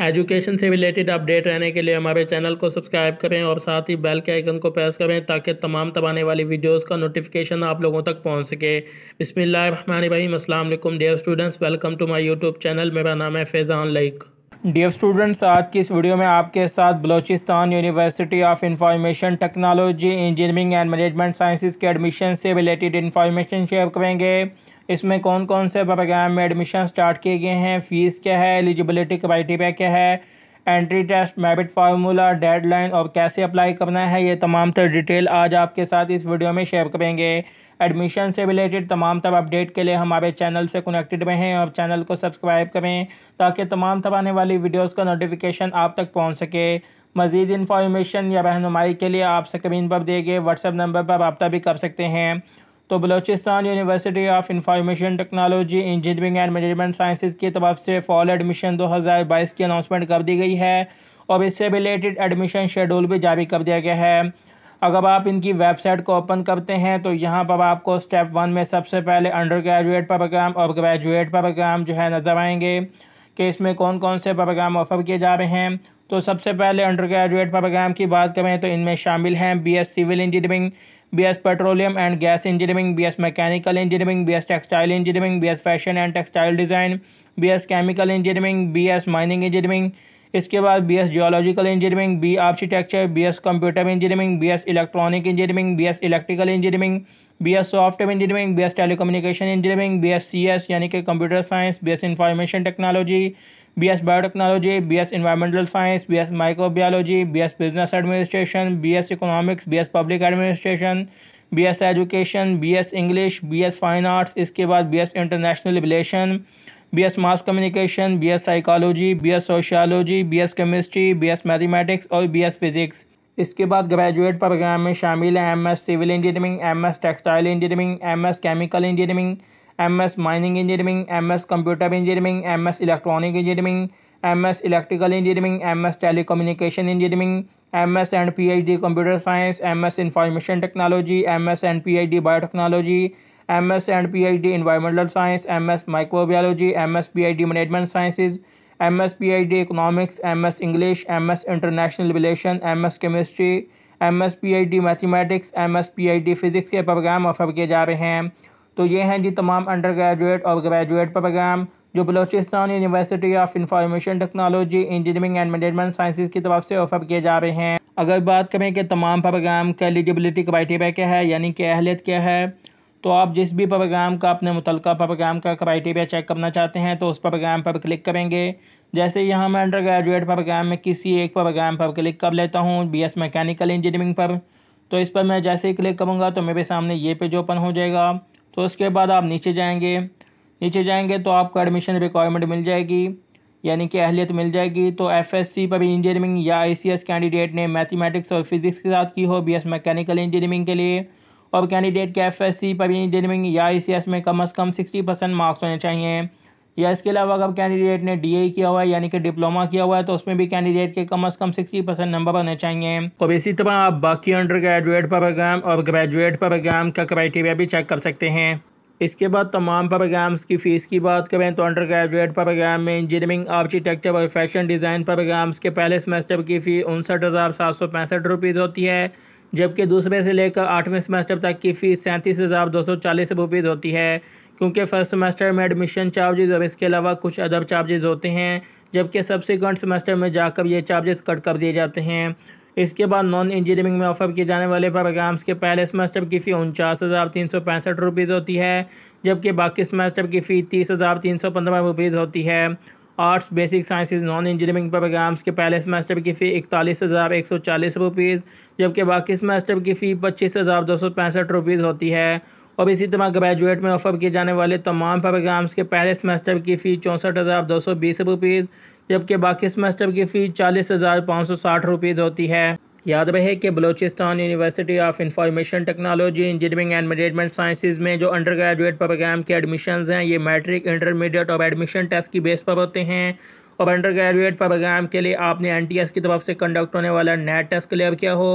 education से related update रहने के लिए हमारे चैनल को सब्सक्राइब करें और साथ ही बेल के आइकन को प्रेस करें ताकि तमाम तब आने वाली वीडियोस का नोटिफिकेशन आप लोगों तक पहुंच सके बसमीम अल्लाम dear students welcome to my YouTube channel मेरा नाम है फैज़ान लाइक डियर स्टूडेंट्स आज की इस वीडियो में आपके साथ Balochistan university of information technology engineering and management sciences के एडमिशन से रिलेटेड इन्फॉर्मेशन शेयर करेंगे इसमें कौन कौन से प्रोग्राम में एडमिशन स्टार्ट किए गए हैं फ़ीस क्या है एलिजिबिलिटी क्राइटेरिया क्या है एंट्री टेस्ट मैबिट फार्मूला डेडलाइन और कैसे अप्लाई करना है ये तमाम तर तो डिटेल आज आपके साथ इस वीडियो में शेयर करेंगे एडमिशन से रिलेटेड तमाम तब अपडेट के लिए हमारे चैनल से कनेक्टेड रहें और चैनल को सब्सक्राइब करें ताकि तमाम तब आने वाली वीडियोस का नोटिफिकेशन आप तक पहुंच सके मज़ीद इन्फॉर्मेशन या रहनुमाई के लिए आप स्क्रीन पर दिए गए व्हाट्सएप नंबर पर रबता भी कर सकते हैं तो Balochistan university of information technology engineering and management sciences की तरफ से फॉल एडमिशन 2022 की अनाउंसमेंट कर दी गई है और इससे रिलेटेड एडमिशन शेड्यूल भी जारी कर दिया गया है अगर आप इनकी वेबसाइट को ओपन करते हैं तो यहाँ पर आपको स्टेप वन में सबसे पहले अंडर ग्रेजुएट प्रोग्राम और ग्रेजुएट प्रोग्राम जो है नज़र आएंगे कि इसमें कौन कौन से प्रोग्राम ऑफर किए जा रहे हैं तो सबसे पहले अंडर ग्रेजुएट प्रोग्राम की बात करें तो इनमें शामिल हैं BS civil engineering BS petroleum and gas engineering BS mechanical engineering BS textile engineering BS fashion and textile design BS chemical engineering BS mining engineering इसके बाद BS geological engineering B architecture BS computer engineering BS electronic engineering BS electrical engineering BS software engineering BS telecommunication engineering BS CS यानी कि computer science BS information technology B S biotechnology B S environmental science B S microbiology B S business administration B S economics B S public administration B S education B S English B S fine arts इसके बाद B S international relation B S mass communication B S psychology B S sociology B S chemistry B S mathematics और B S physics इसके बाद graduate program में शामिल हैं M S civil engineering M S textile engineering M S chemical engineering M S mining engineering M S computer engineering M S electronic engineering M S electrical engineering M S tele communication engineering M S and P H D computer science M S information technology M S and P H D biotechnology M S and P H D environmental science M S microbiology M S P H D management sciences M S P H D economics M S English M S international relation M S chemistry M S P H D mathematics M S P H D physics के program offer किए जा रहे हैं तो ये हैं जी तमाम अंडर ग्रेजुएट और ग्रेजुएट प्रोग्राम जो Balochistan university of information technology engineering and management sciences की तरफ से ऑफर किए जा रहे हैं अगर बात करें कि तमाम प्रोग्राम का एलिजिबिलिटी क्राइटेरिया क्या है यानी कि अहलियत क्या है तो आप जिस भी प्रोग्राम का अपने मुतल प्रोग्राम का क्राइटेरिया चेक करना चाहते हैं तो उस प्रोग्राम पर क्लिक करेंगे जैसे यहाँ मैं अंडर ग्रेजुएट प्रोग्राम में किसी एक प्रोग्राम पर क्लिक कर लेता हूँ बी एस मैकेनिकल इंजीनियरिंग पर तो इस पर मैं जैसे ही क्लिक करूँगा तो मेरे सामने ये पेज ओपन हो जाएगा तो उसके बाद आप नीचे जाएंगे नीचे जाएंगे तो आपको एडमिशन रिक्वायरमेंट मिल जाएगी यानी कि अहलियत मिल जाएगी तो एफ एस सी पर भी इंजीनियरिंग या आई सी एस कैंडिडेट ने मैथमेटिक्स और फिजिक्स के साथ की हो बी एस मैकेनिकल इंजीनियरिंग के लिए और कैंडिडेट के एफ एस सी पर भी इंजीनियरिंग या आई सी एस में कम अज़ कम सिक्सटी परसेंट मार्क्स होने चाहिए या इसके अलावा अगर कैंडिडेट ने डी किया हुआ है यानी कि डिप्लोमा किया हुआ है तो उसमें भी कैंडिडेट के कम अज़ कम सिक्सटी परसेंट नंबर होने चाहिए और इसी तरह आप बाकी अंडर ग्रेजुएट प्रोग्राम और ग्रेजुएट प्रोग्राम का क्राइटेरिया भी चेक कर सकते हैं इसके बाद तमाम प्रोग्राम्स की फ़ीस की बात करें तो अंडर ग्रेजुएट प्रोग्राम में इंजीनियरिंग आर्किटेक्चर और फैशन डिज़ाइन प्रोग्राम्स के पहले सेमेस्टर की फ़ी उनसठ हज़ार सात सौ पैंसठ रुपीज़ होती है जबकि दूसरे से लेकर आठवें सेमेस्टर तक की फ़ीस सैंतीस हज़ार दो सौ चालीस रुपीज़ होती है क्योंकि फ़र्स्ट सेमेस्टर में एडमिशन चार्जेज़ और इसके अलावा कुछ अदर चार्जेज़ होते हैं जबकि सबसेकेंड सेमेस्टर में जाकर ये चार्जेस कट कर दिए जाते हैं इसके बाद नॉन इंजीनियरिंग में ऑफर किए जाने वाले प्रोग्राम्स के पहले सेमेस्टर की फ़ी उनचास हज़ार तीन सौ पैंसठ रुपीज़ होती है जबकि बाकी सेमेस्टर की फ़ी तीस हज़ार तीन सौ पंद्रह रुपीज़ होती है arts basic sciences non engineering programs के पहले सेमेस्टर की फ़ी इकतालीस हज़ार एक सौ चालीस रुपीज़ जबकि बाकी सेमेस्टर की फ़ी पच्चीस हज़ार दो सौ पैंसठ रुपीज़ होती है और इसी तरह ग्रेजुएट में ऑफर किए जाने वाले तमाम प्रोग्राम्स के पहले सेमेस्टर की फ़ी चौंसठ हज़ार दो सौ बीस रुपीज़ जबकि बाकी सेमेस्टर की फ़ी चालीस हज़ार पाँच सौ साठ रुपीज़ होती है याद रहे कि Balochistan university of information technology engineering and management sciences में जो अंडर ग्रेजुएट प्रोग्राम के एडमिशन हैं ये मैट्रिक इंटरमीडिएट और एडमिशन टेस्ट की बेस पर होते हैं और अंडर ग्रेजुएट प्रोग्राम के लिए आपने एन की तरफ से कंडक्ट होने वाला नेट टेस्ट क्लियर किया हो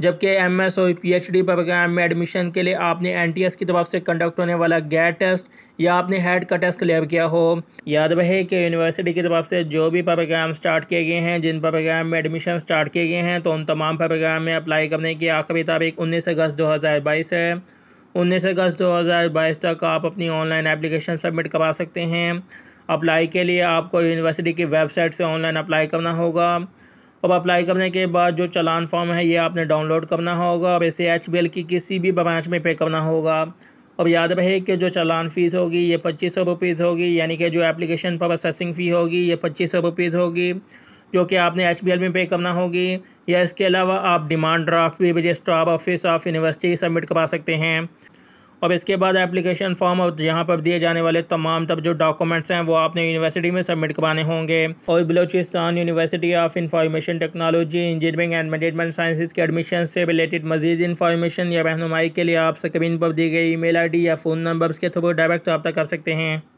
जबकि एम एस और पी एच डी प्रोग्राम में एडमिशन के लिए आपने एन टी एस की तरफ से कंडक्ट होने वाला गैट टेस्ट या आपने हेड का टेस्ट क्लियर किया हो याद रहे कि यूनिवर्सिटी की तरफ से जो भी प्रोग्राम स्टार्ट किए गए हैं जिन प्रोग्राम में एडमिशन स्टार्ट किए गए हैं तो उन तमाम प्रोग्राम में अप्लाई करने की आखिरी तारीख उन्नीस अगस्त दो हज़ार बाईस है उन्नीस अगस्त दो हज़ार बाईस तक आप अपनी ऑनलाइन एप्लीकेशन सबमिट करवा सकते हैं अप्लाई के लिए आपको यूनिवर्सिटी की वेबसाइट से ऑनलाइन अप्लाई करना होगा अब अप्लाई करने के बाद जो चलान फॉर्म है ये आपने डाउनलोड करना होगा और इसे एच की किसी भी ब्रांच में पे करना होगा और याद रहे कि जो चलान फ़ीस होगी ये पच्चीस सौ रुपीज़ होगी यानी कि जो एप्लीकेशन प्रोसेसिंग फ़ी होगी ये पच्चीस सौ रुपीज़ होगी जो कि आपने एच में पे करना होगी या इसके अलावा आप डिमांड ड्राफ्ट भी registrar office of university submit करवा सकते हैं और इसके बाद एप्लीकेशन फॉर्म और यहाँ पर दिए जाने वाले तमाम तब जो डॉक्यूमेंट्स हैं वो आपने यूनिवर्सिटी में सबमिट करवाने होंगे और Balochistan university of information technology engineering and management sciences के एडमिशन से रिलेटेड मजीद इन्फॉर्मेशन या रहनुमाई के लिए आप स्क्रीन पर दी गई ई मेल आई डी या फ़ोन नंबर्स के थ्रू डायरेक्ट रब्ता कर सकते हैं